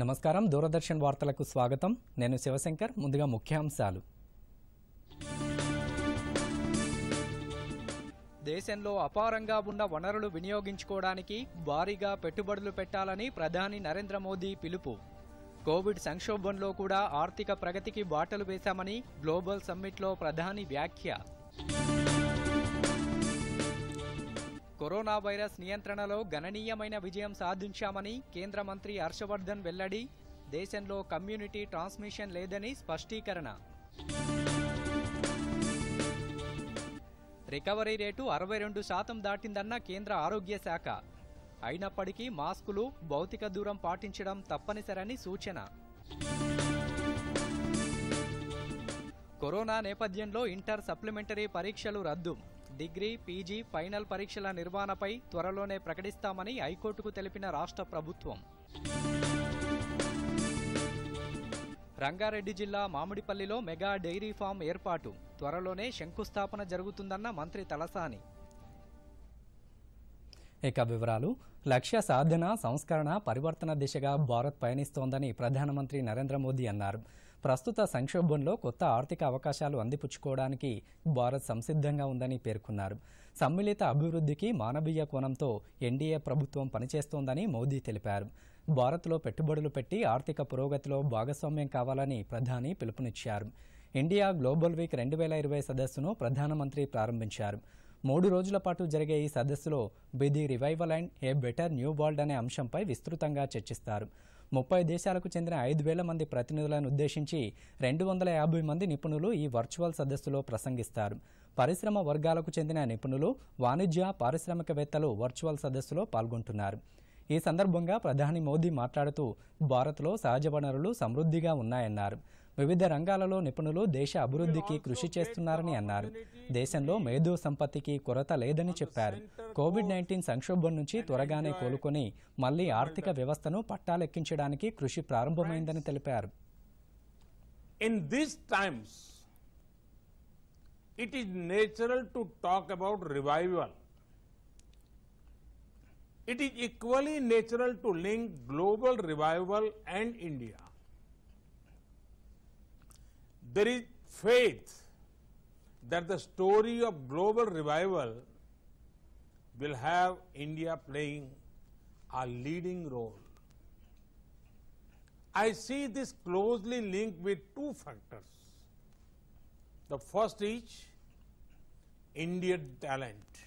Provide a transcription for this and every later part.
నమస్కారం దూరదర్శన్ వార్తలకు స్వాగతం నేను శివశంకర్ ముందుగా ముఖ్యాంశాలు దేశంలో అపారంగా ఉన్న వనరులు వినియోగించుకోవడానికి భారీగా పెట్టుబడులు పెట్టాలని ప్రధాని నరేంద్ర మోదీ పిలుపు కోవిడ్ సంక్షోభంలో కూడా ఆర్థిక ప్రగతికి బాటలు వేశామని గ్లోబల్ సమ్మిట్లో ప్రధాని వ్యాఖ్య కరోనా వైరస్ నియంత్రణలో గణనీయమైన విజయం సాధించామని కేంద్ర మంత్రి హర్షవర్ధన్ వెల్లడి దేశంలో కమ్యూనిటీ ట్రాన్స్మిషన్ లేదని స్పష్టీకరణ రికవరీ రేటు అరవై రెండు శాతం దాటిందన్న కేంద్ర ఆరోగ్య శాఖ అయినప్పటికీ మాస్కులు భౌతిక దూరం పాటించడం తప్పనిసరని సూచన కరోనా నేపథ్యంలో ఇంటర్ సప్లిమెంటరీ పరీక్షలు రద్దు డిగ్రీ పీజీ ఫైనల్ పరీక్షల నిర్వహణపై త్వరలోనే ప్రకటిస్తామని హైకోర్టుకు తెలిపిన రాష్ట్ర ప్రభుత్వం రంగారెడ్డి జిల్లా మామిడిపల్లిలో మెగా డైరీ ఫామ్ ఏర్పాటు త్వరలోనే శంకుస్థాపన జరుగుతుందన్న మంత్రి తలసాని ఇక వివరాలు లక్ష్య సాధన సంస్కరణ పరివర్తన దిశగా భారత్ పయనిస్తోందని ప్రధానమంత్రి నరేంద్ర మోదీ అన్నారు ప్రస్తుత సంక్షోభంలో కొత్త ఆర్థిక అవకాశాలు అందిపుచ్చుకోవడానికి భారత్ సంసిద్ధంగా ఉందని పేర్కొన్నారు సమ్మిళిత అభివృద్ధికి మానవీయ కోణంతో ఎన్డీఏ ప్రభుత్వం పనిచేస్తోందని మోదీ తెలిపారు భారత్లో పెట్టుబడులు పెట్టి ఆర్థిక పురోగతిలో భాగస్వామ్యం కావాలని ప్రధాని పిలుపునిచ్చారు ఇండియా గ్లోబల్ వీక్ రెండు వేల ఇరవై సదస్సును ప్రధానమంత్రి ప్రారంభించారు మూడు రోజుల పాటు జరిగే ఈ సదస్సులో బిది revival and a better new world అనే అంశంపై విస్తృతంగా చర్చిస్తారు ముప్పై దేశాలకు చెందిన ఐదు వేల మంది ప్రతినిధులను ఉద్దేశించి రెండు వందల యాభై మంది నిపుణులు ఈ వర్చువల్ సదస్సులో ప్రసంగిస్తారు పరిశ్రమ వర్గాలకు చెందిన నిపుణులు వాణిజ్య పారిశ్రామికవేత్తలు వర్చువల్ సదస్సులో పాల్గొంటున్నారు ఈ సందర్భంగా ప్రధాని మోదీ మాట్లాడుతూ భారత్లో సహజ వనరులు సమృద్ధిగా ఉన్నాయన్నారు వివిధ రంగాలలో నిపుణులు దేశ అభివృద్ధికి కృషి చేస్తున్నారని అన్నారు దేశంలో మేధో సంపత్తికి కొరత లేదని చెప్పారు కోవిడ్ నైన్టీన్ సంక్షోభం నుంచి త్వరగానే కోలుకొని మళ్లీ ఆర్థిక వ్యవస్థను పట్టాలెక్కించడానికి కృషి ప్రారంభమైందని తెలిపారు in this times it is natural to talk about revival It is equally natural to link global revival and India. there is faith that the story of global revival will have India playing a leading role. I see this closely linked with two factors. The first is Indian talent.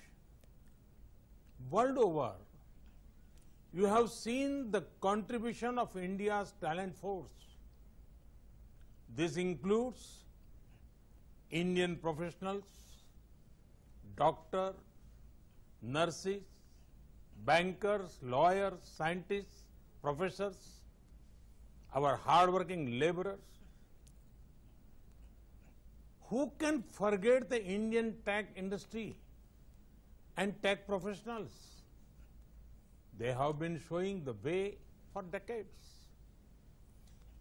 World over, you have seen the contribution of India's talent force. This includes Indian professionals, doctor, nurses, bankers, lawyers, scientists, professors, our hardworking laborers. Who can forget the Indian tech industry and tech professionals? They have been showing the way for decades.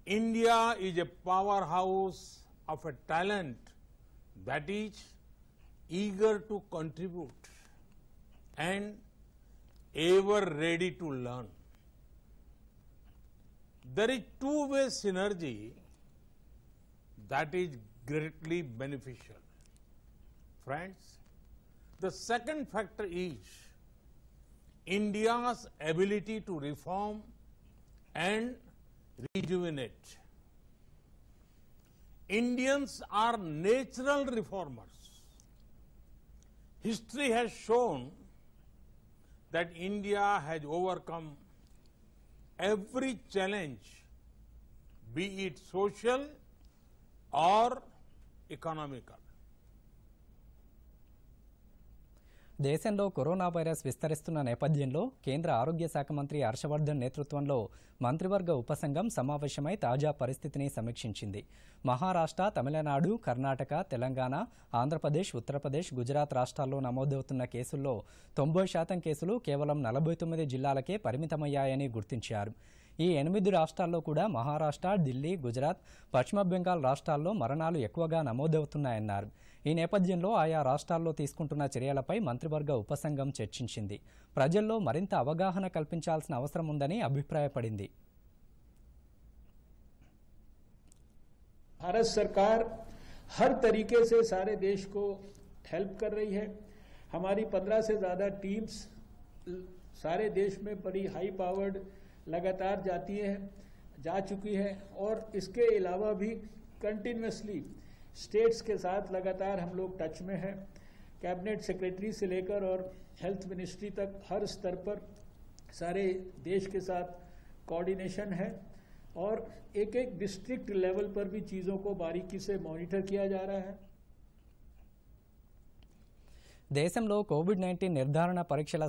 India is a powerhouse of a talent that is eager to contribute and ever ready to learn. There is two-way synergy that is greatly beneficial. Friends, the second factor is India's ability to reform and it. Indians are natural reformers. History has shown that India has overcome every challenge, be it social or economical. దేశంలో corona virus విస్తరిస్తున్న నేపథ్యంలో కేంద్ర ఆరోగ్య శాఖ మంత్రి హర్షవర్ధన్ నేతృత్వంలో మంత్రివర్గ ఉపసంఘం సమావేశమై తాజా పరిస్థితిని సమీక్షించింది మహారాష్ట్ర తమిళనాడు కర్ణాటక తెలంగాణ ఆంధ్రప్రదేశ్ ఉత్తరప్రదేశ్ గుజరాత్ రాష్ట్రాల్లో నమోదవుతున్న కేసుల్లో తొంభై శాతం కేసులు కేవలం నలభై తొమ్మిది జిల్లాలకే పరిమితమయ్యాయని గుర్తించారు ఈ ఎనిమిది రాష్ట్రాల్లో కూడా మహారాష్ట్ర ఢిల్లీ గుజరాత్ పశ్చిమ బెంగాల్ రాష్ట్రాల్లో మరణాలు ఎక్కువగా నమోదవుతున్నాయన్నారు ఏనేపజెన్ లో ఆయా రాష్ట్రాల్లో తీసుకుంటున్న చర్యలపై మంత్రివర్గ ఉపసంగం చర్చించింది ప్రజల్లో మరింత అవగాహన కల్పించాల్సిన అవసరం ఉందని అభిప్రాయపడింది భారత सरकार हर तरीके से सारे देश को हेल्प कर रही है हमारी 15 से ज्यादा टीम्स सारे देश में हाई पावर्ड लगातार जाती है जा चुकी है और इसके अलावा भी कंटीन्यूअसली स्टेट्स के साथ लगातार हम लोग टच में हैं कैबिनेट सेक्रेटरी से लेकर और हेल्थ मिनिस्ट्री तक हर स्तर पर सारे देश के साथ कोऑर्डिनेशन है और एक एक डिस्ट्रिक्ट लेवल पर भी चीज़ों को बारीकी से मॉनिटर किया जा रहा है देश में कोविड नई निर्धारण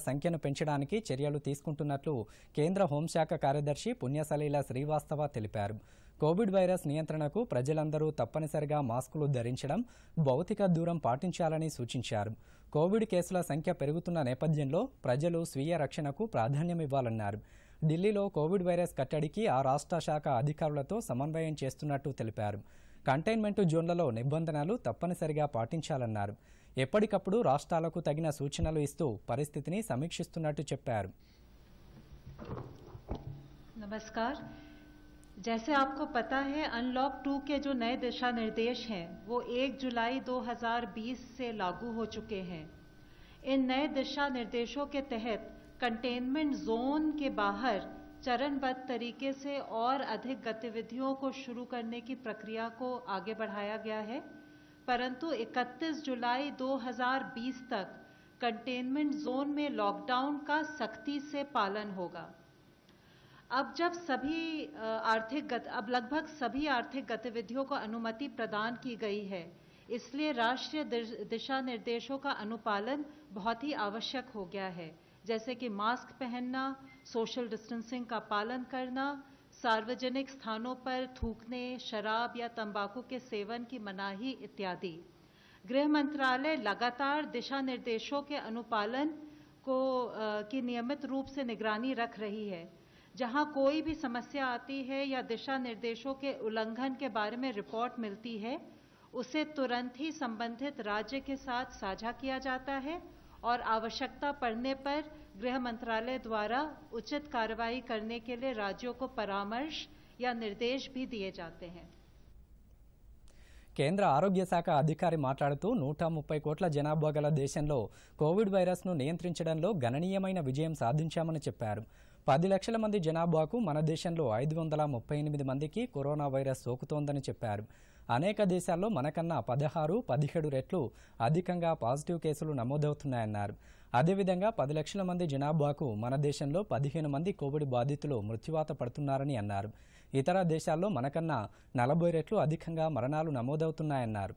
సంఖ్యను संख्य చర్యలు केन्द्र కేంద్ర హోంశాఖ కార్యదర్శి श्रीवास्तव శ్రీవాస్తవ కోవిడ్ వైరస్ నియంత్రణకు ప్రజలందరూ తప్పనిసరిగా మాస్కులు ధరించడం భౌతిక దూరం పాటించాలని సూచించారు కోవిడ్ కేసుల సంఖ్య పెరుగుతున్న నేపథ్యంలో ప్రజలు స్వీయ రక్షణకు ప్రాధాన్యమివ్వాలన్నారు ఢిల్లీలో కోవిడ్ వైరస్ కట్టడికి ఆ రాష్ట్ర శాఖ అధికారులతో సమన్వయం చేస్తున్నట్టు తెలిపారు కంటైన్మెంట్ జోన్లలో నిబంధనలు తప్పనిసరిగా పాటించాలన్నారు ఎప్పటికప్పుడు రాష్ట్రాలకు తగిన సూచనలు ఇస్తూ పరిస్థితిని సమీక్షిస్తున్నట్టు చెప్పారు నమస్కార్ जैसे आपको पता है अनलॉक टू के जो नए दिशा निर्देश हैं वो 1 जुलाई 2020 से लागू हो चुके हैं इन नए दिशा निर्देशों के तहत कंटेनमेंट जोन के बाहर चरणबद्ध तरीके से और अधिक गतिविधियों को शुरू करने की प्रक्रिया को आगे बढ़ाया गया है परंतु 31 जुलाई 2020 तक कंटेनमेंट जोन में लॉकडाउन का सख्ती से पालन होगा अब जब सभी आर्थिक गत, अब लगभग सभी आर्थिक गतिविधियों को अनुमति प्रदान की गई है इसलिए राष्ट्रीय दिशा निर्देशों का अनुपालन बहुत ही आवश्यक हो गया है जैसे कि मास्क पहनना सोशल डिस्टेंसिंग का पालन करना सार्वजनिक स्थानों पर थूकने शराब या तंबाकू के सेवन की मनाही इत्यादि गृह मंत्रालय लगातार दिशा निर्देशों के अनुपालन को की नियमित रूप से निगरानी रख रही है जहां कोई भी समस्या आती है या दिशा निर्देशों के उल्लंघन के बारे में रिपोर्ट मिलती है उसे तुरंत ही संबंधित राज्य के साथ साझा किया जाता है और आवश्यकता पड़ने पर गृह मंत्रालय द्वारा उचित कार्रवाई करने के लिए राज्यों को परामर्श या निर्देश भी दिए जाते हैं केन्द्र आरोग्य शाखा अधिकारी మాట్లాడుతూ नूट ముప్పై को जनाभा गल देश में कोविड నియంత్రించడంలో గణనీయమైన విజయం సాధించామని పది లక్షల మంది జనాభాకు మన దేశంలో ఐదు వందల ముప్పై ఎనిమిది మందికి కరోనా వైరస్ సోకుతోందని చెప్పారు అనేక దేశాల్లో మనకన్నా పదహారు పదిహేడు రెట్లు అధికంగా పాజిటివ్ కేసులు నమోదవుతున్నాయన్నారు అదేవిధంగా పది లక్షల మంది జనాభాకు మన దేశంలో పదిహేను మంది కోవిడ్ బాధితులు మృత్యువాత పడుతున్నారని అన్నారు ఇతర దేశాల్లో మనకన్నా నలభై రెట్లు అధికంగా మరణాలు నమోదవుతున్నాయన్నారు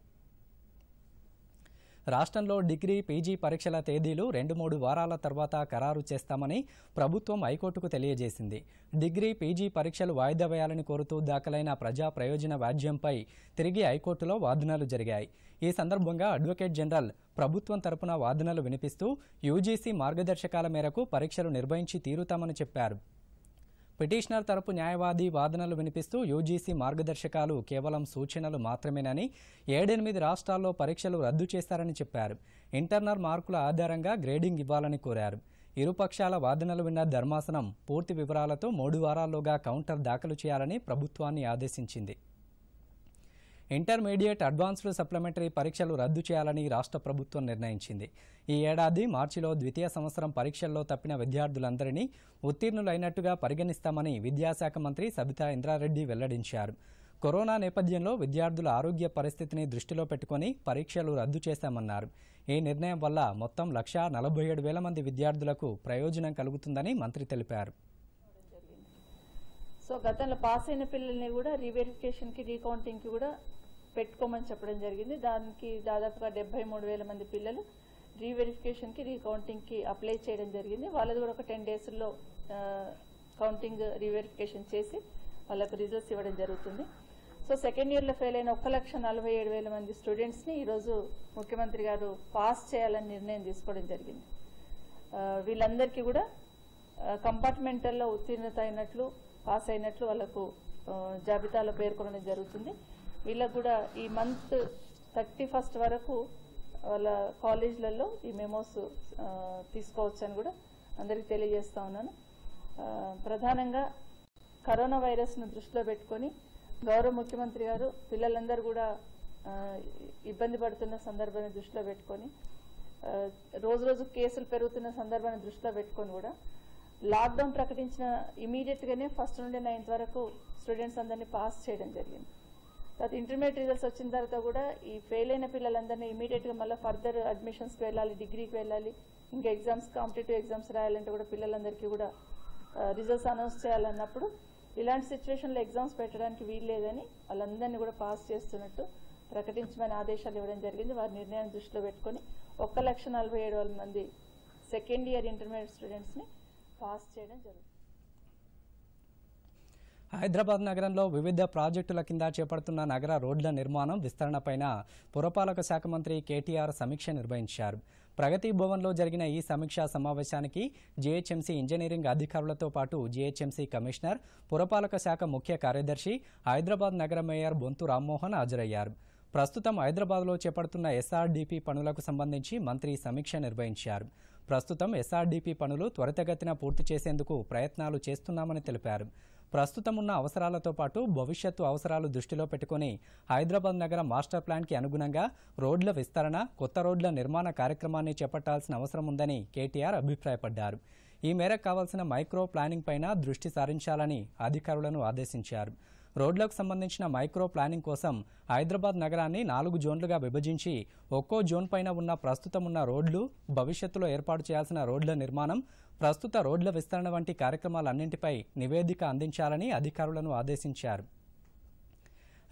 రాష్ట్రంలో డిగ్రీ పీజీ పరీక్షల తేదీలు రెండు మూడు వారాల తర్వాత ఖరారు చేస్తామని ప్రభుత్వం హైకోర్టుకు తెలియజేసింది డిగ్రీ పీజీ పరీక్షలు వాయిదా వేయాలని కోరుతూ దాఖలైన ప్రజా ప్రయోజన వ్యాజ్యంపై తిరిగి హైకోర్టులో వాదనలు జరిగాయి ఈ సందర్భంగా అడ్వకేట్ జనరల్ ప్రభుత్వం తరపున వాదనలు వినిపిస్తూ యూజీసీ మార్గదర్శకాల మేరకు పరీక్షలు నిర్వహించి తీరుతామని చెప్పారు పిటిషనర్ తరపు న్యాయవాది వాదనలు వినిపిస్తూ యూజీసీ మార్గదర్శకాలు కేవలం సూచనలు మాత్రమేనని ఏడెనిమిది రాష్ట్రాల్లో పరీక్షలు రద్దు చేశారని చెప్పారు ఇంటర్నల్ మార్కుల ఆధారంగా గ్రేడింగ్ ఇవ్వాలని కోరారు ఇరుపక్షాల వాదనలు విన్న ధర్మాసనం పూర్తి వివరాలతో మూడు వారాల్లోగా కౌంటర్ దాఖలు చేయాలని ప్రభుత్వాన్ని ఆదేశించింది ఇంటర్మీడియట్ అడ్వాన్స్డ్ సప్లిమెంటరీ పరీక్షలు రద్దు చేయాలని రాష్ట్ర ప్రభుత్వం నిర్ణయించింది ఈ ఏడాది మార్చిలో ద్వితీయ సంవత్సరం పరీక్షల్లో తప్పిన విద్యార్థులందరినీ ఉత్తీర్ణులైనట్టుగా పరిగణిస్తామని విద్యాశాఖ మంత్రి సబితా ఇంద్రారెడ్డి వెల్లడించారు కరోనా నేపథ్యంలో విద్యార్థుల ఆరోగ్య పరిస్థితిని దృష్టిలో పెట్టుకుని పరీక్షలు రద్దు చేశామన్నారు ఈ నిర్ణయం వల్ల మొత్తం లక్ష నలభై ఏడు వేల మంది విద్యార్థులకు ప్రయోజనం కలుగుతుందని మంత్రి తెలిపారు సో గతంలో పాస్ అయిన పిల్లల్ని కూడా రీవెరిఫికేషన్కి రీకౌంటింగ్కి కూడా పెట్టుకోమని చెప్పడం జరిగింది దానికి దాదాపుగా డెబ్బై మూడు వేల మంది పిల్లలు రీవెరిఫికేషన్కి కౌంటింగ్కి అప్లై చేయడం జరిగింది వాళ్ళది కూడా ఒక టెన్ డేస్లో కౌంటింగ్ రీవెరిఫికేషన్ చేసి వాళ్ళకు రిజల్ట్స్ ఇవ్వడం జరుగుతుంది సో సెకండ్ ఇయర్లో ఫెయిల్ అయిన ఒక్క లక్ష నలభై ఏడు వేల మంది స్టూడెంట్స్ని ఈరోజు ముఖ్యమంత్రి గారు పాస్ చేయాలని నిర్ణయం తీసుకోవడం జరిగింది వీళ్ళందరికీ కూడా కంపార్ట్మెంటల్లో ఉత్తీర్ణత అయినట్లు పాస్ అయినట్లు వాళ్ళకు జాబితాలో పేర్కొనడం జరుగుతుంది వీళ్ళకు కూడా ఈ మంత్ థర్టీ ఫస్ట్ వరకు వాళ్ళ కాలేజ్లలో ఈ మెమోస్ తీసుకోవచ్చు అని కూడా అందరికి తెలియజేస్తా ఉన్నాను ప్రధానంగా కరోనా వైరస్ను దృష్టిలో పెట్టుకొని గౌరవ ముఖ్యమంత్రి గారు పిల్లలందరూ కూడా ఇబ్బంది పడుతున్న సందర్భాన్ని దృష్టిలో పెట్టుకొని రోజు రోజు కేసులు పెరుగుతున్న సందర్భాన్ని దృష్టిలో పెట్టుకొని కూడా లాక్డౌన్ ప్రకటించిన ఇమీడియట్ గానే ఫస్ట్ నుండి నైన్త్ వరకు స్టూడెంట్స్ అందరినీ పాస్ చేయడం జరిగింది తర్వాత ఇంటర్మీడియట్ రిజల్ట్స్ వచ్చిన తర్వాత కూడా ఈ ఫెయిల్ అయిన పిల్లలందరినీ ఇమీడియట్గా మళ్ళీ ఫర్దర్ అడ్మిషన్స్కి వెళ్ళాలి డిగ్రీకి వెళ్ళాలి ఇంకా ఎగ్జామ్స్ కాంపిటేటివ్ ఎగ్జామ్స్ రాయాలంటే కూడా పిల్లలందరికీ కూడా రిజల్ట్స్ అనౌన్స్ చేయాలన్నప్పుడు ఇలాంటి సిచ్యువేషన్లో ఎగ్జామ్స్ పెట్టడానికి వీల్లేదని వాళ్ళందరినీ కూడా పాస్ చేస్తున్నట్టు ప్రకటించమని ఆదేశాలు ఇవ్వడం జరిగింది వారి నిర్ణయాన్ని దృష్టిలో పెట్టుకుని ఒక్క లక్ష నలభై ఏడు మంది సెకండ్ ఇయర్ ఇంటర్మీడియట్ స్టూడెంట్స్ని పాస్ చేయడం జరుగుతుంది హైదరాబాద్ నగరంలో వివిధ ప్రాజెక్టుల కింద చేపడుతున్న నగర రోడ్ల నిర్మాణం విస్తరణపైన పురపాలక శాఖ మంత్రి కేటీఆర్ సమీక్ష నిర్వహించారు ప్రగతి భవన్లో జరిగిన ఈ సమీక్షా సమావేశానికి జీహెచ్ఎంసీ ఇంజనీరింగ్ అధికారులతో పాటు జీహెచ్ఎంసీ కమిషనర్ పురపాలక శాఖ ముఖ్య కార్యదర్శి హైదరాబాద్ నగర మేయర్ బొంతు రామ్మోహన్ హాజరయ్యారు ప్రస్తుతం హైదరాబాద్లో చేపడుతున్న ఎస్ఆర్డీపీ పనులకు సంబంధించి మంత్రి సమీక్ష నిర్వహించారు ప్రస్తుతం ఎస్ఆర్డీపీ పనులు త్వరితగతిన పూర్తి చేసేందుకు ప్రయత్నాలు చేస్తున్నామని తెలిపారు ప్రస్తుతం ఉన్న అవసరాలతో పాటు భవిష్యత్తు అవసరాలు దృష్టిలో పెట్టుకుని హైదరాబాద్ నగర మాస్టర్ ప్లాన్కి అనుగుణంగా రోడ్ల విస్తరణ కొత్త రోడ్ల నిర్మాణ కార్యక్రమాన్ని చేపట్టాల్సిన అవసరం ఉందని కేటీఆర్ అభిప్రాయపడ్డారు ఈ మేరకు కావాల్సిన మైక్రో ప్లానింగ్ పైన దృష్టి సారించాలని అధికారులను ఆదేశించారు రోడ్లకు సంబంధించిన మైక్రో ప్లానింగ్ కోసం హైదరాబాద్ నగరాన్ని నాలుగు జోన్లుగా విభజించి ఒక్కో జోన్ పైన ఉన్న ప్రస్తుతం ఉన్న రోడ్లు భవిష్యత్తులో ఏర్పాటు చేయాల్సిన రోడ్ల నిర్మాణం ప్రస్తుత రోడ్ల విస్తరణ వంటి కార్యక్రమాలన్నింటిపై నివేదిక అందించాలని అధికారులను ఆదేశించారు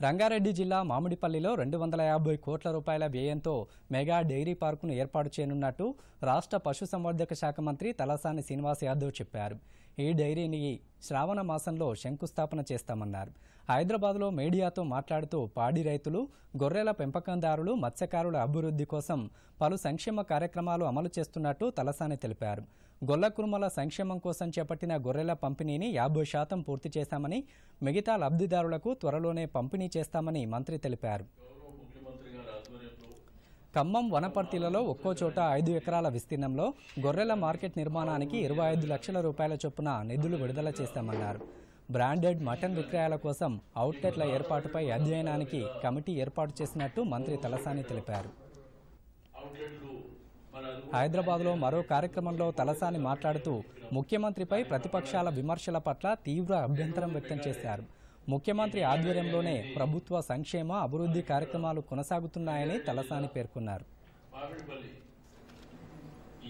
రంగారెడ్డి జిల్లా మామిడిపల్లిలో రెండు వందల యాభై కోట్ల రూపాయల వ్యయంతో మెగా డైరీ పార్కును ఏర్పాటు చేయనున్నట్టు రాష్ట్ర పశుసంవర్ధక శాఖ మంత్రి తలసాని శ్రీనివాస్ యాదవ్ చెప్పారు ఈ డైరీని శ్రావణ మాసంలో శంకుస్థాపన చేస్తామన్నారు హైదరాబాద్లో మీడియాతో మాట్లాడుతూ పాడి రైతులు గొర్రెల పెంపకందారులు మత్స్యకారుల అభివృద్ధి కోసం పలు సంక్షేమ కార్యక్రమాలు అమలు చేస్తున్నట్టు తలసాని తెలిపారు గొల్ల కురుమల సంక్షేమం కోసం చేపట్టిన గొర్రెల పంపిణీని యాభై శాతం పూర్తి చేశామని మిగతా లబ్ధిదారులకు త్వరలోనే పంపిణీ చేస్తామని మంత్రి తెలిపారు ఖమ్మం వనపర్తిలలో ఒక్కో చోట ఐదు ఎకరాల విస్తీర్ణంలో గొర్రెల మార్కెట్ నిర్మాణానికి ఇరవై ఐదు లక్షల రూపాయల చొప్పున నిధులు విడుదల చేస్తామన్నారు బ్రాండెడ్ మటన్ విక్రయాల కోసం అవుట్లెట్ల ఏర్పాటుపై అధ్యయనానికి కమిటీ ఏర్పాటు చేసినట్టు మంత్రి తలసాని తెలిపారు హైదరాబాద్లో మరో కార్యక్రమంలో తలసాని మాట్లాడుతూ ముఖ్యమంత్రిపై ప్రతిపక్షాల విమర్శల పట్ల తీవ్ర అభ్యంతరం వ్యక్తం చేశారు ముఖ్యమంత్రి ఆధ్వర్యంలోనే ప్రభుత్వ సంక్షేమ అభివృద్ధి కార్యక్రమాలు కొనసాగుతున్నాయని తలసాని పేర్కొన్నారు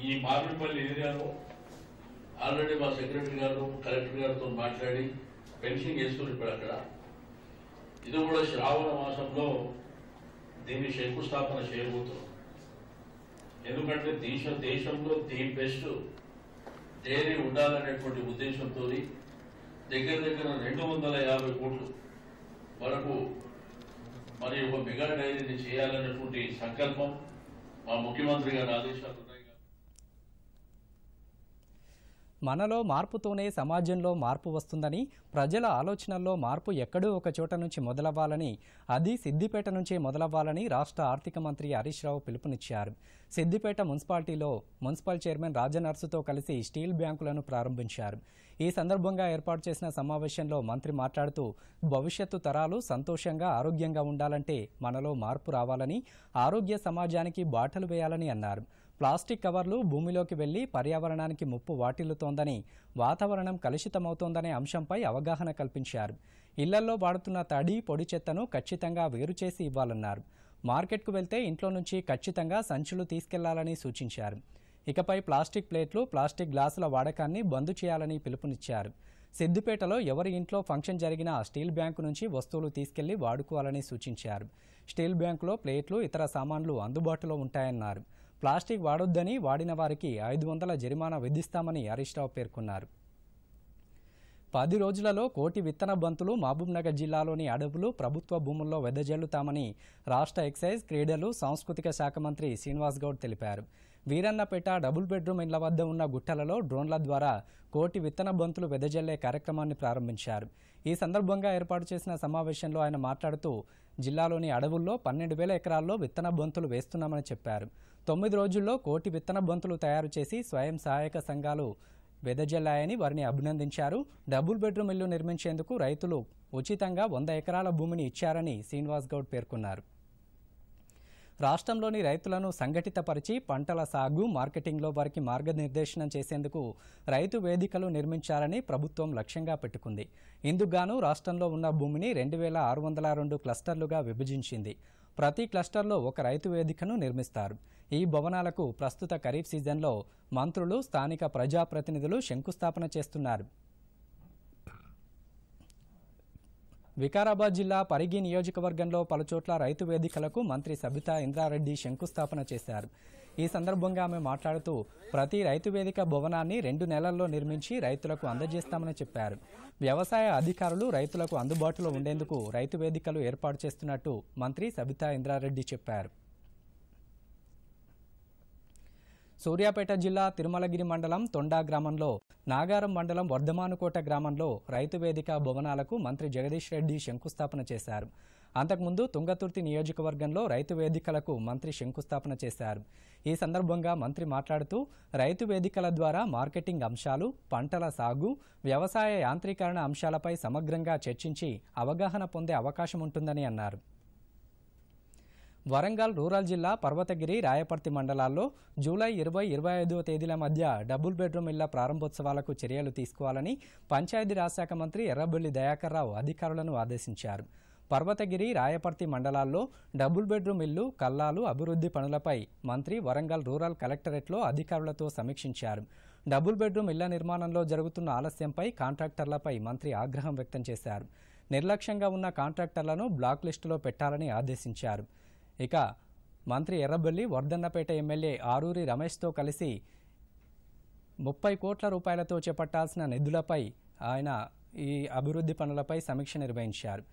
ఈ మామిడిపల్లి ఏరియాలో ఆల్రెడీ మా సెక్రటరీ గారు కలెక్టర్ గారితో మాట్లాడి పెన్షన్ చేస్తున్నారు ఇప్పుడు అక్కడ ఇది కూడా శ్రావణ మాసంలో దీన్ని శంకుస్థాపన చేయబోతున్నాం ఎందుకంటే దేశ దేశంలో ది బెస్ట్ డైరీ ఉండాలనేటువంటి ఉద్దేశంతో దగ్గర దగ్గర రెండు వందల యాభై కోట్లు వరకు మరి ఒక మెగా డైరీని చేయాలనేటువంటి సంకల్పం మా ముఖ్యమంత్రి గారి ఆదేశాలు మనలో మార్పుతోనే సమాజంలో మార్పు వస్తుందని ప్రజల ఆలోచనల్లో మార్పు ఎక్కడో ఒక చోట నుంచి మొదలవ్వాలని అది సిద్దిపేట నుంచే మొదలవ్వాలని రాష్ట్ర ఆర్థిక మంత్రి హరీష్ రావు పిలుపునిచ్చారు సిద్దిపేట మున్సిపాలిటీలో మున్సిపల్ చైర్మన్ రాజనర్సుతో కలిసి స్టీల్ బ్యాంకులను ప్రారంభించారు ఈ సందర్భంగా ఏర్పాటు చేసిన సమావేశంలో మంత్రి మాట్లాడుతూ భవిష్యత్తు తరాలు సంతోషంగా ఆరోగ్యంగా ఉండాలంటే మనలో మార్పు రావాలని ఆరోగ్య సమాజానికి బాటలు వేయాలని అన్నారు ప్లాస్టిక్ కవర్లు భూమిలోకి వెళ్లి పర్యావరణానికి ముప్పు వాటిల్లుతోందని వాతావరణం కలుషితమవుతోందనే అంశంపై అవగాహన కల్పించారు ఇళ్లల్లో వాడుతున్న తడి పొడి చెత్తను ఖచ్చితంగా వేరు చేసి ఇవ్వాలన్నారు మార్కెట్కు వెళ్తే ఇంట్లో నుంచి ఖచ్చితంగా సంచులు తీసుకెళ్లాలని సూచించారు ఇకపై ప్లాస్టిక్ ప్లేట్లు ప్లాస్టిక్ గ్లాసుల వాడకాన్ని బంద్ చేయాలని పిలుపునిచ్చారు సిద్దిపేటలో ఎవరి ఇంట్లో ఫంక్షన్ జరిగినా స్టీల్ బ్యాంకు నుంచి వస్తువులు తీసుకెళ్లి వాడుకోవాలని సూచించారు స్టీల్ బ్యాంకులో ప్లేట్లు ఇతర సామాన్లు అందుబాటులో ఉంటాయన్నారు ప్లాస్టిక్ వాడొద్దని వాడిన వారికి ఐదు వందల జరిమానా విధిస్తామని హరీష్ రావు పేర్కొన్నారు పది రోజులలో కోటి విత్తన బంతులు మహబూబ్నగర్ జిల్లాలోని అడవులు ప్రభుత్వ భూముల్లో వెదజల్లుతామని రాష్ట్ర ఎక్సైజ్ క్రీడలు సాంస్కృతిక శాఖ మంత్రి శ్రీనివాస్ గౌడ్ తెలిపారు వీరన్నపేట డబుల్ బెడ్రూమ్ ఇండ్ల వద్ద ఉన్న గుట్టలలో డ్రోన్ల ద్వారా కోటి విత్తన బంతులు వెదజల్లే కార్యక్రమాన్ని ప్రారంభించారు ఈ సందర్భంగా ఏర్పాటు చేసిన సమావేశంలో ఆయన మాట్లాడుతూ జిల్లాలోని అడవుల్లో పన్నెండు వేల ఎకరాల్లో విత్తన బంతులు వేస్తున్నామని చెప్పారు తొమ్మిది రోజుల్లో కోటి విత్తన బంతులు తయారు చేసి స్వయం సహాయక సంఘాలు వెదజల్లాయని వారిని అభినందించారు డబుల్ బెడ్రూమ్ ఇల్లు నిర్మించేందుకు రైతులు ఉచితంగా వంద ఎకరాల భూమిని ఇచ్చారని శ్రీనివాస్ గౌడ్ పేర్కొన్నారు రాష్ట్రంలోని రైతులను సంఘటితపరిచి పంటల సాగు మార్కెటింగ్లో వారికి మార్గనిర్దేశనం చేసేందుకు రైతు వేదికలు నిర్మించాలని ప్రభుత్వం లక్ష్యంగా పెట్టుకుంది ఇందుకుగాను రాష్ట్రంలో ఉన్న భూమిని రెండు వేల ఆరు వందల రెండు క్లస్టర్లుగా విభజించింది ప్రతి క్లస్టర్లో ఒక రైతు వేదికను నిర్మిస్తారు ఈ భవనాలకు ప్రస్తుత ఖరీఫ్ సీజన్లో మంత్రులు స్థానిక ప్రజాప్రతినిధులు శంకుస్థాపన చేస్తున్నారు వికారాబాద్ జిల్లా పరిగి నియోజకవర్గంలో పలుచోట్ల రైతు వేదికలకు మంత్రి సబితా ఇంద్రారెడ్డి శంకుస్థాపన చేశారు ఈ సందర్భంగా ఆమె మాట్లాడుతూ ప్రతి రైతు వేదిక భవనాన్ని రెండు నెలల్లో నిర్మించి రైతులకు అందజేస్తామని చెప్పారు వ్యవసాయ అధికారులు రైతులకు అందుబాటులో ఉండేందుకు రైతు వేదికలు ఏర్పాటు చేస్తున్నట్టు మంత్రి సబితా ఇంద్రారెడ్డి చెప్పారు సూర్యాపేట జిల్లా తిరుమలగిరి మండలం తొండా గ్రామంలో నాగారం మండలం వర్ధమానుకోట గ్రామంలో రైతు వేదిక భవనాలకు మంత్రి జగదీష్ రెడ్డి శంకుస్థాపన చేశారు అంతకుముందు తుంగతుర్తి నియోజకవర్గంలో రైతు వేదికలకు మంత్రి శంకుస్థాపన చేశారు ఈ సందర్భంగా మంత్రి మాట్లాడుతూ రైతు వేదికల ద్వారా మార్కెటింగ్ అంశాలు పంటల సాగు వ్యవసాయ యాంత్రీకరణ అంశాలపై సమగ్రంగా చర్చించి అవగాహన పొందే అవకాశం ఉంటుందని అన్నారు వరంగల్ రూరల్ జిల్లా పర్వతగిరి రాయపర్తి మండలాల్లో జూలై ఇరవై ఇరవై ఐదవ తేదీల మధ్య డబుల్ బెడ్రూమ్ ఇళ్ల ప్రారంభోత్సవాలకు చర్యలు తీసుకోవాలని పంచాయతీరాజ్ శాఖ మంత్రి ఎర్రబెల్లి దయాకర్ రావు అధికారులను ఆదేశించారు పర్వతగిరి రాయపర్తి మండలాల్లో డబుల్ బెడ్రూమ్ ఇల్లు కల్లాలు అభివృద్ధి పనులపై మంత్రి వరంగల్ రూరల్ కలెక్టరేట్లో అధికారులతో సమీక్షించారు డబుల్ బెడ్రూమ్ ఇళ్ల నిర్మాణంలో జరుగుతున్న ఆలస్యంపై కాంట్రాక్టర్లపై మంత్రి ఆగ్రహం వ్యక్తం చేశారు నిర్లక్ష్యంగా ఉన్న కాంట్రాక్టర్లను బ్లాక్ లిస్టులో పెట్టాలని ఆదేశించారు ఇక మంత్రి ఎర్రబెల్లి వర్ధన్నపేట ఎమ్మెల్యే ఆరూరి రమేష్తో కలిసి ముప్పై కోట్ల రూపాయలతో చేపట్టాల్సిన నిధులపై ఆయన ఈ అభివృద్ధి పనులపై సమీక్ష నిర్వహించారు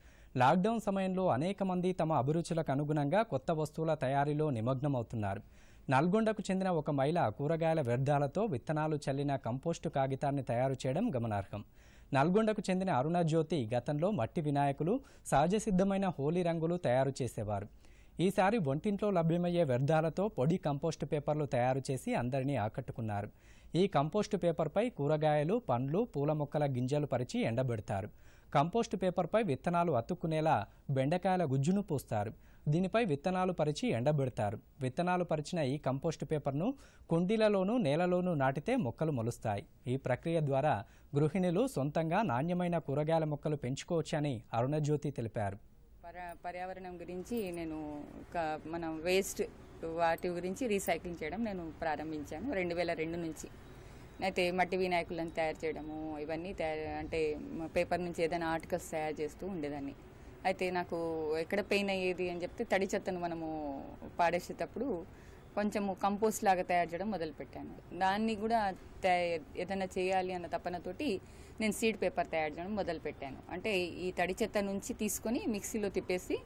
లాక్డౌన్ సమయంలో అనేక మంది తమ అభిరుచులకు అనుగుణంగా కొత్త వస్తువుల తయారీలో నిమగ్నమవుతున్నారు నల్గొండకు చెందిన ఒక మహిళ కూరగాయల వ్యర్థాలతో విత్తనాలు చల్లిన కంపోస్టు కాగితాన్ని తయారు చేయడం గమనార్హం నల్గొండకు చెందిన అరుణ జ్యోతి గతంలో మట్టి వినాయకులు సహజసిద్ధమైన హోలీ రంగులు తయారు చేసేవారు ఈసారి వంటింట్లో లభ్యమయ్యే వ్యర్థాలతో పొడి కంపోస్ట్ పేపర్లు తయారు చేసి అందరినీ ఆకట్టుకున్నారు ఈ కంపోస్ట్ పేపర్పై కూరగాయలు పండ్లు పూల మొక్కల గింజలు పరిచి ఎండబెడతారు కంపోస్ట్ పేపర్పై విత్తనాలు అతుక్కునేలా బెండకాయల గుజ్జును పూస్తారు దీనిపై విత్తనాలు పరిచి ఎండబెడతారు విత్తనాలు పరిచిన ఈ కంపోస్ట్ పేపర్ను కుండీలలోనూ నేలలోనూ నాటితే మొక్కలు మొలుస్తాయి ఈ ప్రక్రియ ద్వారా గృహిణులు సొంతంగా నాణ్యమైన కూరగాయల మొక్కలు పెంచుకోవచ్చని అరుణజ్యోతి తెలిపారు పర్యావరణం గురించి నేను మనం వేస్ట్ వాటి గురించి రీసైక్లింగ్ చేయడం నేను ప్రారంభించాను రెండు వేల రెండు నుంచి అయితే మట్టి వినాయకులను తయారు చేయడము ఇవన్నీ తయారు అంటే పేపర్ నుంచి ఏదైనా ఆర్టికల్స్ తయారు చేస్తూ ఉండేదాన్ని అయితే నాకు ఎక్కడ పెయిన్ అయ్యేది అని చెప్తే తడి చెత్తను మనము పాడేసేటప్పుడు కొంచెము కంపోస్ట్ లాగా తయారు చేయడం మొదలుపెట్టాను దాన్ని కూడా ఏదైనా చేయాలి అన్న తపనతోటి నేను సీడ్ పేపర్ తయారు చేయడం మొదలుపెట్టాను అంటే ఈ తడి చెత్త నుంచి తీసుకొని మిక్సీలో తిప్పేసి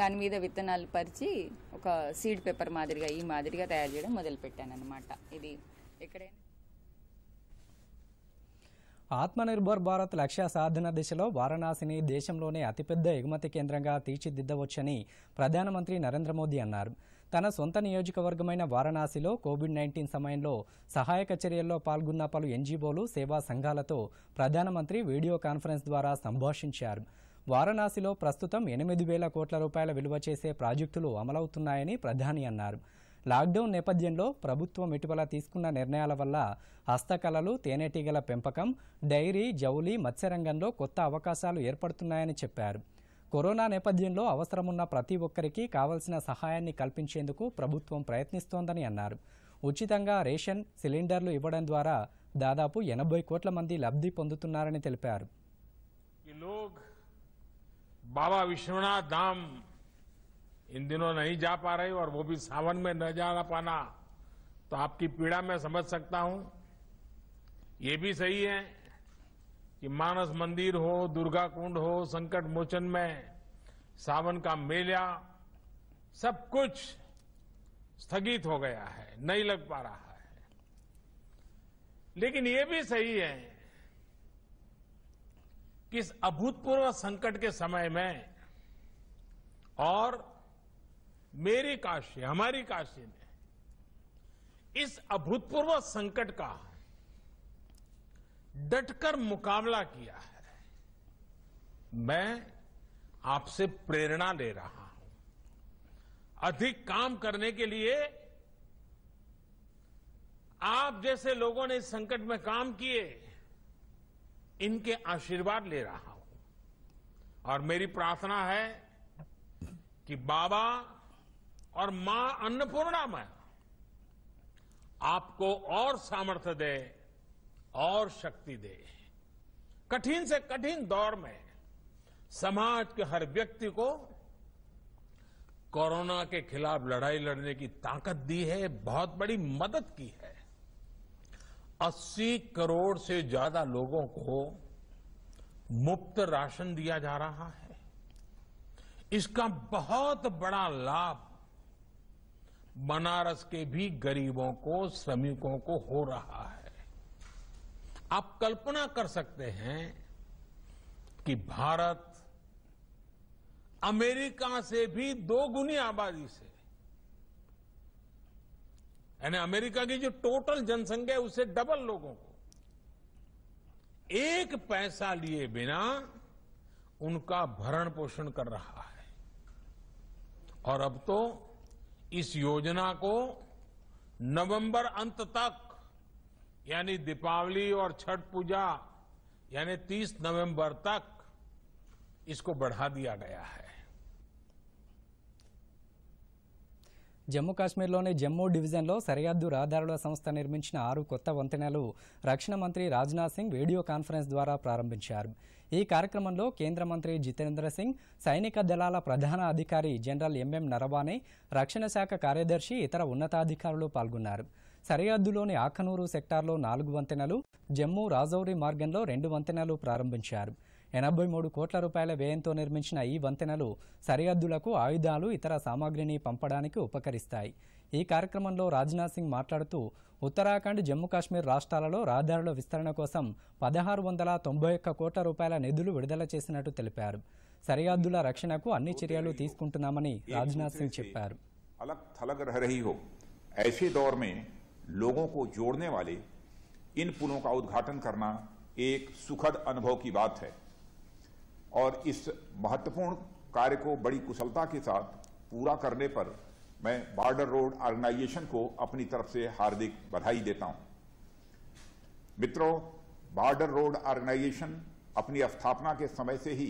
దాని మీద విత్తనాలు పరిచి ఒక సీడ్ పేపర్ మాదిరిగా ఈ మాదిరిగా తయారు చేయడం పెట్టాను అనమాట ఇది ఎక్కడైనా ఆత్మనిర్భర్ భారత్ లక్ష్య సాధన దిశలో వారణాసిని దేశంలోనే అతిపెద్ద ఎగుమతి కేంద్రంగా తీర్చిదిద్దవచ్చని ప్రధానమంత్రి నరేంద్ర మోదీ అన్నారు తన సొంత నియోజకవర్గమైన వారణాసిలో కోవిడ్ నైన్టీన్ సమయంలో సహాయక చర్యల్లో పాల్గొన్న పలు ఎన్జీఓలు సేవా సంఘాలతో ప్రధానమంత్రి వీడియో కాన్ఫరెన్స్ ద్వారా సంభాషించారు వారణాసిలో ప్రస్తుతం ఎనిమిది వేల కోట్ల రూపాయల విలువ చేసే ప్రాజెక్టులు అమలవుతున్నాయని ప్రధాని అన్నారు లాక్డౌన్ నేపథ్యంలో ప్రభుత్వం ఇటీవల తీసుకున్న నిర్ణయాల వల్ల హస్తకళలు తేనెటీగల పెంపకం డైరీ జౌలి మత్స్యరంగంలో కొత్త అవకాశాలు ఏర్పడుతున్నాయని చెప్పారు కరోనా నేపథ్యంలో అవసరమున్న ప్రతి ఒక్కరికి కావలసిన సహాయాన్ని కల్పించేందుకు ప్రభుత్వం ప్రయత్నిస్తోందని అన్నారు ఉచితంగా రేషన్ సిలిండర్లు ఇవ్వడం ద్వారా దాదాపు ఎనభై కోట్ల మంది లబ్ధి పొందుతున్నారని తెలిపారు బాబా విశ్వనాథ్ ధామ్ इन दिनों జా जा पा रहे और वो भी सावन में न जा पाना तो कि मानस मंदिर हो दुर्गा कुंड हो संकट मोचन में सावन का मेला सब कुछ स्थगित हो गया है नहीं लग पा रहा है लेकिन ये भी सही है कि इस अभूतपूर्व संकट के समय में और मेरी काशी हमारी काशी में इस अभूतपूर्व संकट का डटकर मुकाबला किया है मैं आपसे प्रेरणा ले रहा हूं अधिक काम करने के लिए आप जैसे लोगों ने संकट में काम किए इनके आशीर्वाद ले रहा हूं और मेरी प्रार्थना है कि बाबा और मां अन्नपूर्णा मैं आपको और सामर्थ्य दे और शक्ति दे कठिन से कठिन दौर में समाज के हर व्यक्ति को कोरोना के खिलाफ लड़ाई लड़ने की ताकत दी है बहुत बड़ी मदद की है 80 करोड़ से ज्यादा लोगों को मुफ्त राशन दिया जा रहा है इसका बहुत बड़ा लाभ बनारस के भी गरीबों को श्रमिकों को हो रहा है आप कल्पना कर सकते हैं कि भारत अमेरिका से भी दो गुनी आबादी से यानी अमेरिका की जो टोटल जनसंख्या है उससे डबल लोगों को एक पैसा लिए बिना उनका भरण पोषण कर रहा है और अब तो इस योजना को नवंबर अंत तक यानी दीपावली और छठ पूजा यानी 30 नवंबर तक इसको बढ़ा दिया गया है జమ్మూ కాశ్మీర్లోని జమ్మూ డివిజన్లో సరిహద్దు రహదారుల సంస్థ నిర్మించిన ఆరు కొత్త వంతెనలు రక్షణ మంత్రి రాజ్నాథ్ సింగ్ వీడియో కాన్ఫరెన్స్ ద్వారా ప్రారంభించారు ఈ కార్యక్రమంలో కేంద్ర మంత్రి జితేంద్ర సింగ్ సైనిక దళాల ప్రధాన అధికారి జనరల్ ఎంఎం నరవానే రక్షణ శాఖ కార్యదర్శి ఇతర ఉన్నతాధికారులు పాల్గొన్నారు సరిహద్దులోని ఆఖనూరు సెక్టార్లో నాలుగు వంతెనలు జమ్మూ రాజౌరి మార్గంలో రెండు వంతెనలు ప్రారంభించారు ఎనభై మూడు కోట్ల రూపాయల వ్యయంతో నిర్మించిన ఈ వంతెనలు సరిహద్దులకు ఆయుధాలు ఇతర సామాగ్రిని పంపడానికి ఉపకరిస్తాయి ఈ కార్యక్రమంలో రాజ్నాథ్ సింగ్ మాట్లాడుతూ ఉత్తరాఖండ్ జమ్మూ కాశ్మీర్ రాష్ట్రాలలో రహదారుల విస్తరణ కోసం పదహారు వందల తొంభై ఒక్క కోట్ల రూపాయల నిధులు విడుదల చేసినట్టు తెలిపారు సరిహద్దుల రక్షణకు అన్ని చర్యలు తీసుకుంటున్నామని రాజ్నాథ్ సింగ్ చెప్పారు लोगों को जोड़ने वाले इन पुलों का उद्घाटन करना एक सुखद अनुभव की बात है और इस महत्वपूर्ण कार्य को बड़ी कुशलता के साथ पूरा करने पर मैं बॉर्डर रोड ऑर्गेनाइजेशन को अपनी तरफ से हार्दिक बधाई देता हूं मित्रों बॉर्डर रोड ऑर्गेनाइजेशन अपनी स्थापना के समय से ही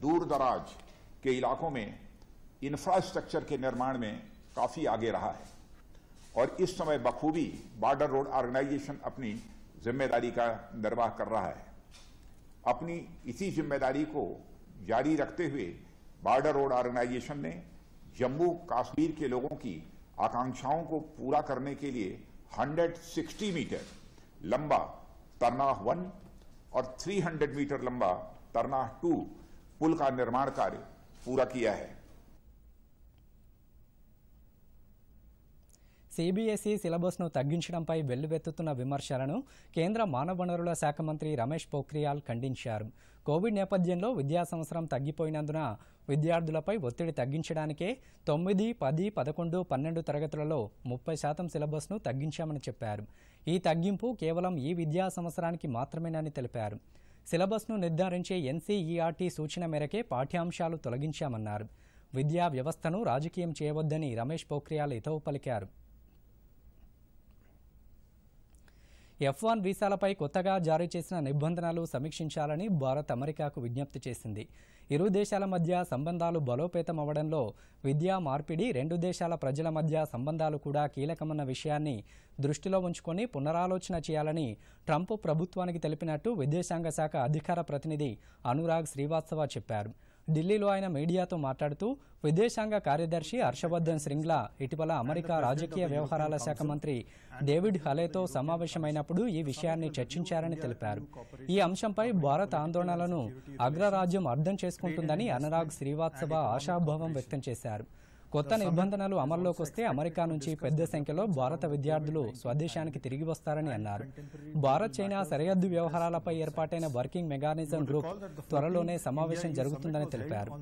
दूर दराज के इलाकों में इंफ्रास्ट्रक्चर के निर्माण में काफी आगे रहा है और इस समय बखूबी बॉर्डर रोड ऑर्गेनाइजेशन अपनी जिम्मेदारी का निर्वाह कर रहा है अपनी इसी जिम्मेदारी को जारी रखते हुए बॉर्डर रोड ऑर्गेनाइजेशन ने जम्मू कश्मीर के लोगों की आकांक्षाओं को पूरा करने के लिए 160 मीटर लंबा तरनाह वन और 300 मीटर लंबा तरनाह टू पुल का निर्माण कार्य पूरा किया है సిబిఎస్ఈ సిలబస్ను తగ్గించడంపై వెల్లువెత్తుతున్న విమర్శలను కేంద్ర మానవ వనరుల శాఖ మంత్రి రమేష్ పోఖ్రియాల్ ఖండించారు కోవిడ్ నేపథ్యంలో విద్యా సంవత్సరం తగ్గిపోయినందున విద్యార్థులపై ఒత్తిడి తగ్గించడానికే తొమ్మిది పది పదకొండు పన్నెండు తరగతులలో ముప్పై శాతం సిలబస్ను తగ్గించామని చెప్పారు ఈ తగ్గింపు కేవలం ఈ విద్యా సంవత్సరానికి మాత్రమేనని తెలిపారు సిలబస్ను నిర్ధారించే ఎన్సీఈఆర్టీ సూచన మేరకే పాఠ్యాంశాలు తొలగించామన్నారు విద్యా వ్యవస్థను రాజకీయం చేయవద్దని రమేష్ పోఖ్రియాల్ ఇతవు పలికారు ఎఫ్ వన్ వీసాలపై కొత్తగా జారీ చేసిన నిబంధనలు సమీక్షించాలని భారత్ అమెరికాకు విజ్ఞప్తి చేసింది ఇరు దేశాల మధ్య సంబంధాలు బలోపేతం అవడంలో విద్యా మార్పిడి రెండు దేశాల ప్రజల మధ్య సంబంధాలు కూడా కీలకమన్న విషయాన్ని దృష్టిలో ఉంచుకొని పునరాలోచన చేయాలని ట్రంప్ ప్రభుత్వానికి తెలిపినట్టు విదేశాంగ శాఖ అధికార ప్రతినిధి అనురాగ్ శ్రీవాత్సవ చెప్పారు ఢిల్లీలో ఆయన మీడియాతో మాట్లాడుతూ విదేశాంగ కార్యదర్శి హర్షవర్ధన్ శ్రింగ్లా ఇటీవల అమెరికా రాజకీయ వ్యవహారాల శాఖ మంత్రి డేవిడ్ హలేతో సమావేశమైనప్పుడు ఈ విషయాన్ని చర్చించారని తెలిపారు ఈ అంశంపై భారత్ ఆందోళనలను అగ్రరాజ్యం అర్థం చేసుకుంటుందని అనురాగ్ శ్రీవాత్సవ ఆశాభావం వ్యక్తం చేశారు కొత్త నిబంధనలు అమల్లోకి వస్తే అమెరికా నుంచి పెద్ద సంఖ్యలో భారత విద్యార్థులు స్వదేశానికి తిరిగి వస్తారని అన్నారు భారత్ చైనా సరిహద్దు వ్యవహారాలపై ఏర్పాటైన వర్కింగ్ మెగానిజం గ్రూప్ త్వరలోనే సమావేశం జరుగుతుందని తెలిపారు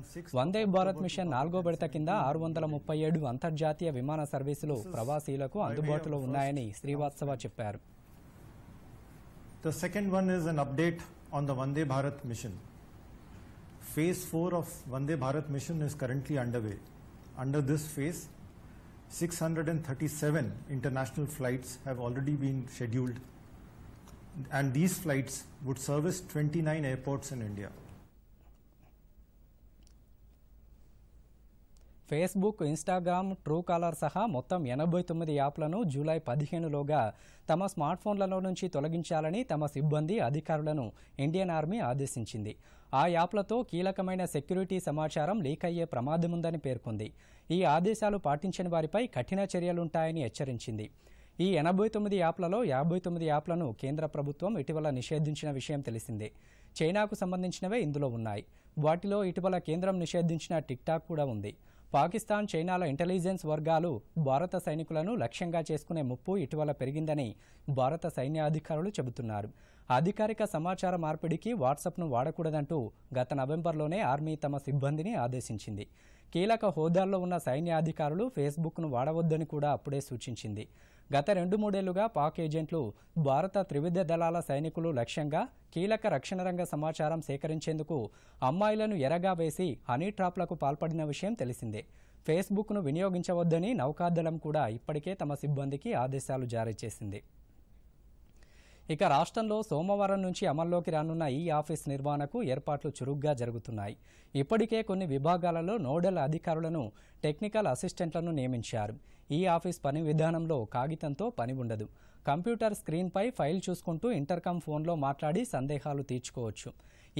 వందే భారత్ మిషన్ నాలుగో విడత కింద ఆరు వందల ముప్పై ఏడు అంతర్జాతీయ విమాన సర్వీసులు ప్రవాసీలకు అందుబాటులో ఉన్నాయని శ్రీవాత్సవ చెప్పారు The second one is an update on the Vande Bharat mission. Phase 4 of Vande Bharat mission is currently underway. under this phase, 637 international flights have already been scheduled and these flights would service 29 airports in India. Facebook Instagram Truecaller సహా మొత్తం ఎనభై తొమ్మిది యాప్లను July పదిహేనులోగా తమ smart ఫోన్లలో నుంచి తొలగించాలని తమ సిబ్బంది అధికారులను ఇండియన్ ఆర్మీ ఆదేశించింది ఆ యాప్లతో కీలకమైన సెక్యూరిటీ సమాచారం లీక్ అయ్యే ప్రమాదముందని పేర్కొంది ఈ ఆదేశాలు పాటించని వారిపై కఠిన చర్యలుంటాయని హెచ్చరించింది ఈ ఎనభై తొమ్మిది యాప్లలో యాభై తొమ్మిది యాప్లను కేంద్ర ప్రభుత్వం ఇటీవల నిషేధించిన విషయం తెలిసిందే చైనాకు సంబంధించినవే ఇందులో ఉన్నాయి వాటిలో ఇటీవల కేంద్రం నిషేధించిన టిక్టాక్ కూడా ఉంది పాకిస్తాన్ చైనాల ఇంటెలిజెన్స్ వర్గాలు భారత సైనికులను లక్ష్యంగా చేసుకునే ముప్పు ఇటీవల పెరిగిందని భారత సైన్యాధికారులు చెబుతున్నారు అధికారిక సమాచార మార్పిడికి వాట్సాప్ను వాడకూడదంటూ గత నవంబర్లోనే ఆర్మీ తమ సిబ్బందిని ఆదేశించింది కీలక హోదాల్లో ఉన్న సైన్యాధికారులు ఫేస్బుక్ను వాడవద్దని కూడా అప్పుడే సూచించింది గత రెండు మూడేళ్లుగా పాక్ ఏజెంట్లు భారత త్రివిధ దళాల సైనికులు లక్ష్యంగా కీలక రక్షణ రంగ సమాచారం సేకరించేందుకు అమ్మాయిలను ఎరగా వేసి హనీ ట్రాప్లకు పాల్పడిన విషయం తెలిసిందే ఫేస్బుక్ను వినియోగించవద్దని నౌకాదళం కూడా ఇప్పటికే తమ సిబ్బందికి ఆదేశాలు జారీ చేసింది ఇక రాష్ట్రంలో సోమవారం నుంచి అమల్లోకి రానున్న ఈ ఆఫీస్ నిర్వహణకు ఏర్పాట్లు చురుగ్గా జరుగుతున్నాయి ఇప్పటికే కొన్ని విభాగాలలో నోడల్ అధికారులను టెక్నికల్ అసిస్టెంట్లను నియమించారు ఈ ఆఫీస్ పని విధానంలో కాగితంతో పని ఉండదు కంప్యూటర్ స్క్రీన్పై ఫైల్ చూసుకుంటూ ఇంటర్కమ్ ఫోన్లో మాట్లాడి సందేహాలు తీర్చుకోవచ్చు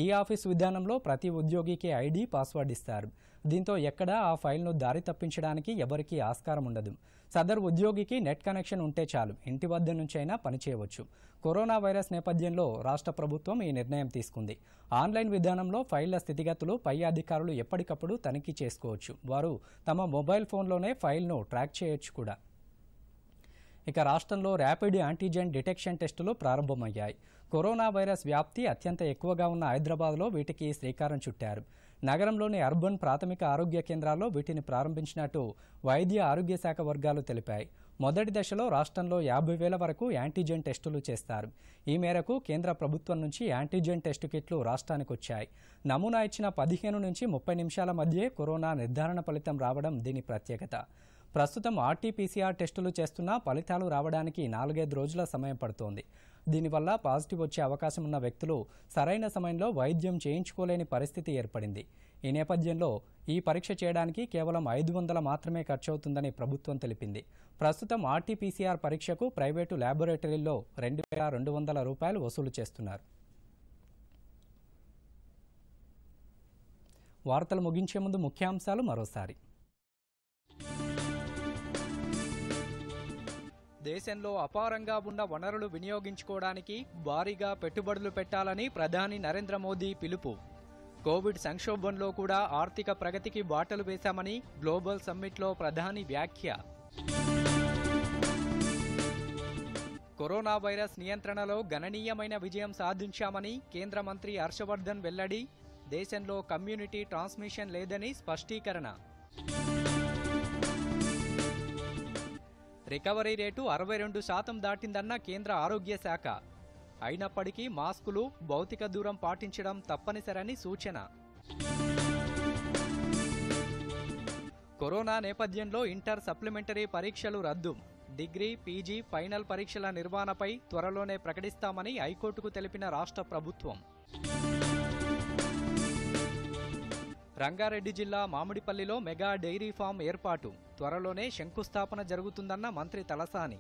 ఈ ఆఫీస్ విధానంలో ప్రతి ఉద్యోగికి ఐడి పాస్వర్డ్ ఇస్తారు దీంతో ఎక్కడా ఆ ఫైల్ను దారి తప్పించడానికి ఎవరికీ ఆస్కారం ఉండదు సదరు ఉద్యోగికి నెట్ కనెక్షన్ ఉంటే చాలు ఇంటి వద్ద నుంచైనా పనిచేయవచ్చు కరోనా వైరస్ నేపథ్యంలో రాష్ట్ర ప్రభుత్వం ఈ నిర్ణయం తీసుకుంది ఆన్లైన్ విధానంలో ఫైళ్ల స్థితిగతులు పై అధికారులు ఎప్పటికప్పుడు తనిఖీ చేసుకోవచ్చు వారు తమ మొబైల్ ఫోన్లోనే ఫైల్ను ట్రాక్ చేయొచ్చు కూడా ఇక రాష్ట్రంలో ర్యాపిడ్ యాంటీజెన్ డిటెక్షన్ టెస్టులు ప్రారంభమయ్యాయి కరోనా వైరస్ వ్యాప్తి అత్యంత ఎక్కువగా ఉన్న హైదరాబాద్లో వీటికి శ్రీకారం చుట్టారు నగరంలోని అర్బన్ ప్రాథమిక ఆరోగ్య కేంద్రాల్లో వీటిని ప్రారంభించినట్టు వైద్య ఆరోగ్య శాఖ వర్గాలు తెలిపాయి మొదటి దశలో రాష్ట్రంలో యాభై వేల వరకు యాంటీజెన్ టెస్టులు చేస్తారు ఈ మేరకు కేంద్ర ప్రభుత్వం నుంచి యాంటీజెన్ టెస్టు కిట్లు రాష్ట్రానికి వచ్చాయి నమూనా ఇచ్చిన పదిహేను నుంచి ముప్పై నిమిషాల మధ్యే కరోనా నిర్ధారణ ఫలితం రావడం దీని ప్రత్యేకత ప్రస్తుతం ఆర్టీపీసీఆర్ టెస్టులు చేస్తున్నా ఫలితాలు రావడానికి నాలుగైదు రోజుల సమయం పడుతోంది దీనివల్ల పాజిటివ్ వచ్చే అవకాశం ఉన్న వ్యక్తులు సరైన సమయంలో వైద్యం చేయించుకోలేని పరిస్థితి ఏర్పడింది ఈ నేపథ్యంలో ఈ పరీక్ష చేయడానికి కేవలం ఐదు వందల మాత్రమే ఖర్చవుతుందని ప్రభుత్వం తెలిపింది ప్రస్తుతం ఆర్టీపీసీఆర్ పరీక్షకు ప్రైవేటు ల్యాబొరేటరీల్లో రెండు వేల రెండు వందల రూపాయలు వసూలు చేస్తున్నారు వార్తలు ముగించే ముందు ముఖ్యాంశాలు మరోసారి దేశంలో అపారంగా ఉన్న వనరులు వినియోగించుకోవడానికి భారీగా పెట్టుబడులు పెట్టాలని ప్రధాని నరేంద్ర మోదీ పిలుపు కోవిడ్ సంక్షోభంలో కూడా ఆర్థిక ప్రగతికి బాటలు వేశామని గ్లోబల్ సమ్మిట్లో ప్రధాని వ్యాఖ్య కరోనా వైరస్ నియంత్రణలో గణనీయమైన విజయం సాధించామని కేంద్ర మంత్రి హర్షవర్ధన్ వెల్లడి దేశంలో కమ్యూనిటీ ట్రాన్స్మిషన్ లేదని స్పష్టీకరణ రికవరీ రేటు అరవై రెండు శాతం దాటిందన్న కేంద్ర ఆరోగ్య శాఖ అయినప్పటికీ మాస్కులు భౌతిక దూరం పాటించడం తప్పనిసరని సూచన కరోనా నేపథ్యంలో ఇంటర్ సప్లిమెంటరీ పరీక్షలు రద్దు డిగ్రీ పీజీ ఫైనల్ పరీక్షల నిర్వహణపై త్వరలోనే ప్రకటిస్తామని హైకోర్టుకు తెలిపిన రాష్ట్ర ప్రభుత్వం రంగారెడ్డి జిల్లా మామిడిపల్లిలో మెగా డైరీ ఫామ్ ఏర్పాటు త్వరలోనే శంకుస్థాపన జరుగుతుందన్న మంత్రి తలసాని